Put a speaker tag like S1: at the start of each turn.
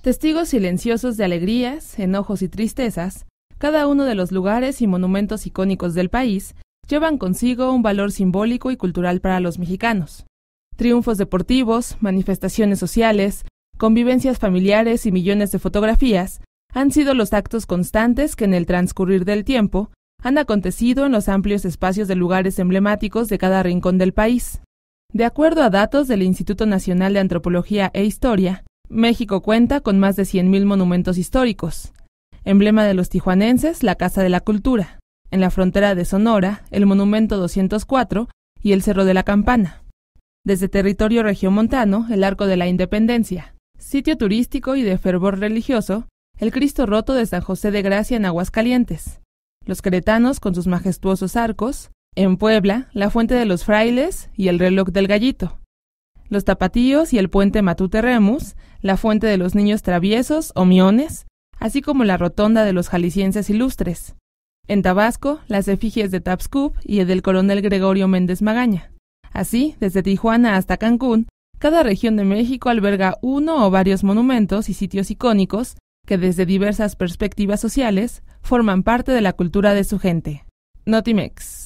S1: testigos silenciosos de alegrías, enojos y tristezas, cada uno de los lugares y monumentos icónicos del país llevan consigo un valor simbólico y cultural para los mexicanos. Triunfos deportivos, manifestaciones sociales, convivencias familiares y millones de fotografías han sido los actos constantes que en el transcurrir del tiempo han acontecido en los amplios espacios de lugares emblemáticos de cada rincón del país. De acuerdo a datos del Instituto Nacional de Antropología e Historia, México cuenta con más de 100.000 monumentos históricos. Emblema de los tijuanenses, la Casa de la Cultura. En la frontera de Sonora, el Monumento 204 y el Cerro de la Campana. Desde territorio regiomontano, el Arco de la Independencia. Sitio turístico y de fervor religioso, el Cristo Roto de San José de Gracia en Aguascalientes. Los cretanos con sus majestuosos arcos. En Puebla, la Fuente de los Frailes y el Reloj del Gallito los tapatíos y el puente Matute Remus, la fuente de los niños traviesos o miones, así como la rotonda de los jaliscienses ilustres. En Tabasco, las efigies de Tapscub y el del coronel Gregorio Méndez Magaña. Así, desde Tijuana hasta Cancún, cada región de México alberga uno o varios monumentos y sitios icónicos que desde diversas perspectivas sociales forman parte de la cultura de su gente. Notimex.